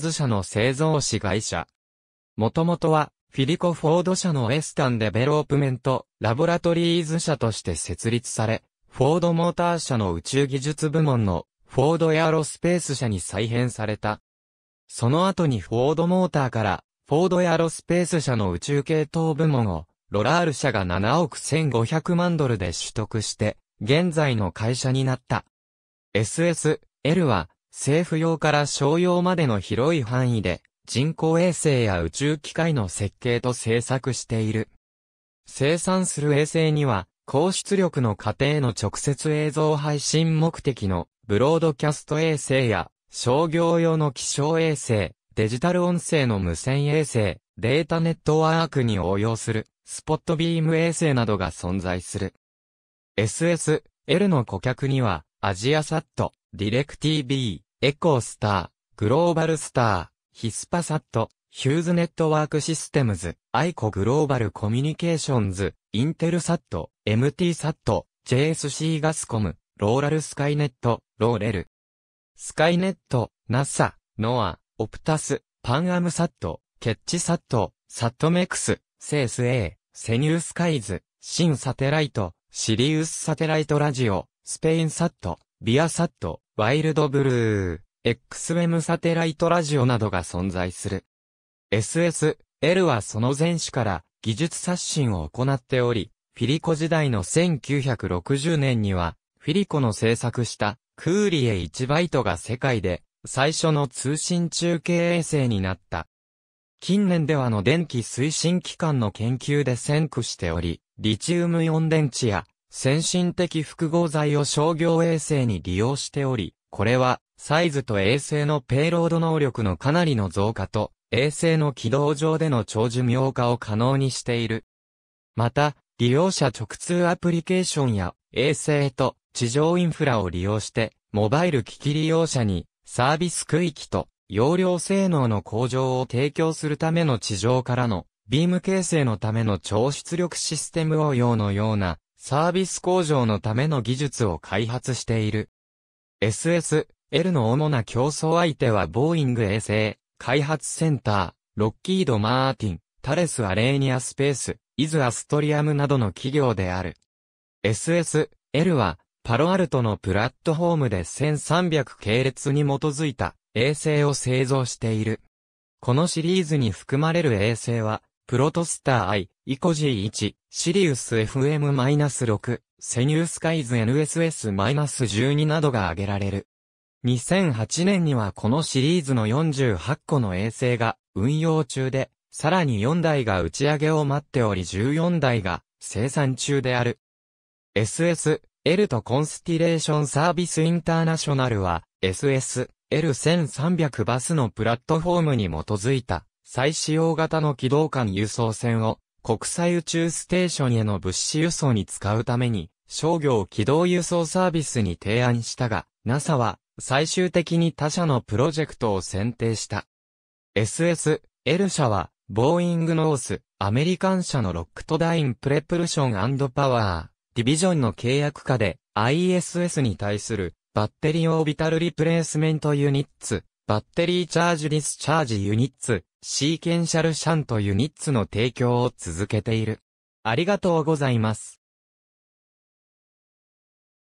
ズ社の製造士会社。もともとは、フィリコ・フォード社のエスタンデベロープメント、ラボラトリーズ社として設立され、フォードモーター社の宇宙技術部門のフォードエアロスペース社に再編された。その後にフォードモーターからフォードエアロスペース社の宇宙系統部門をロラール社が7億1500万ドルで取得して現在の会社になった。SSL は政府用から商用までの広い範囲で、人工衛星や宇宙機械の設計と製作している。生産する衛星には、高出力の過程の直接映像配信目的のブロードキャスト衛星や商業用の気象衛星、デジタル音声の無線衛星、データネットワークに応用するスポットビーム衛星などが存在する。SS、L の顧客にはアジアサット、ディレクティビー、エコースター、グローバルスター、ヒスパサット、ヒューズネットワークシステムズ、アイコグローバルコミュニケーションズ、インテルサット、MT サット、JSC ガスコム、ローラルスカイネット、ローレル。スカイネット、NASA、ノア、オプタス、パンアムサット、ケッチサット、サットメクス、セース A、セニュースカイズ、シンサテライト、シリウスサテライトラジオ、スペインサット、ビアサット、ワイルドブルー、XM サテライトラジオなどが存在する。SSL はその前史から技術刷新を行っており、フィリコ時代の1960年には、フィリコの制作したクーリエ1バイトが世界で最初の通信中継衛星になった。近年ではの電気推進機関の研究で先駆しており、リチウムイオン電池や先進的複合材を商業衛星に利用しており、これはサイズと衛星のペイロード能力のかなりの増加と、衛星の軌道上での長寿命化を可能にしている。また、利用者直通アプリケーションや衛星と地上インフラを利用して、モバイル機器利用者にサービス区域と容量性能の向上を提供するための地上からのビーム形成のための超出力システム応用のようなサービス向上のための技術を開発している。SSL の主な競争相手はボーイング衛星、開発センター、ロッキード・マーティン、タレス・アレーニア・スペース、イズ・アストリアムなどの企業である。SSL は、パロアルトのプラットフォームで1300系列に基づいた衛星を製造している。このシリーズに含まれる衛星は、プロトスター I、イコ G1、シリウス FM-6、セニュースカイズ NSS-12 などが挙げられる。2008年にはこのシリーズの48個の衛星が運用中で、さらに4台が打ち上げを待っており14台が生産中である。SS、L とコンスティレーションサービスインターナショナルは SS、L1300 バスのプラットフォームに基づいた再使用型の機動艦輸送船を国際宇宙ステーションへの物資輸送に使うために商業機動輸送サービスに提案したが、NASA は最終的に他社のプロジェクトを選定した。SS、L 社は、ボーイングノース、アメリカン社のロックトダインプレプルションパワー、ディビジョンの契約下で ISS に対するバッテリーオービタルリプレイスメントユニッツ、バッテリーチャージディスチャージユニッツ、シーケンシャルシャントユニッツの提供を続けている。ありがとうございます。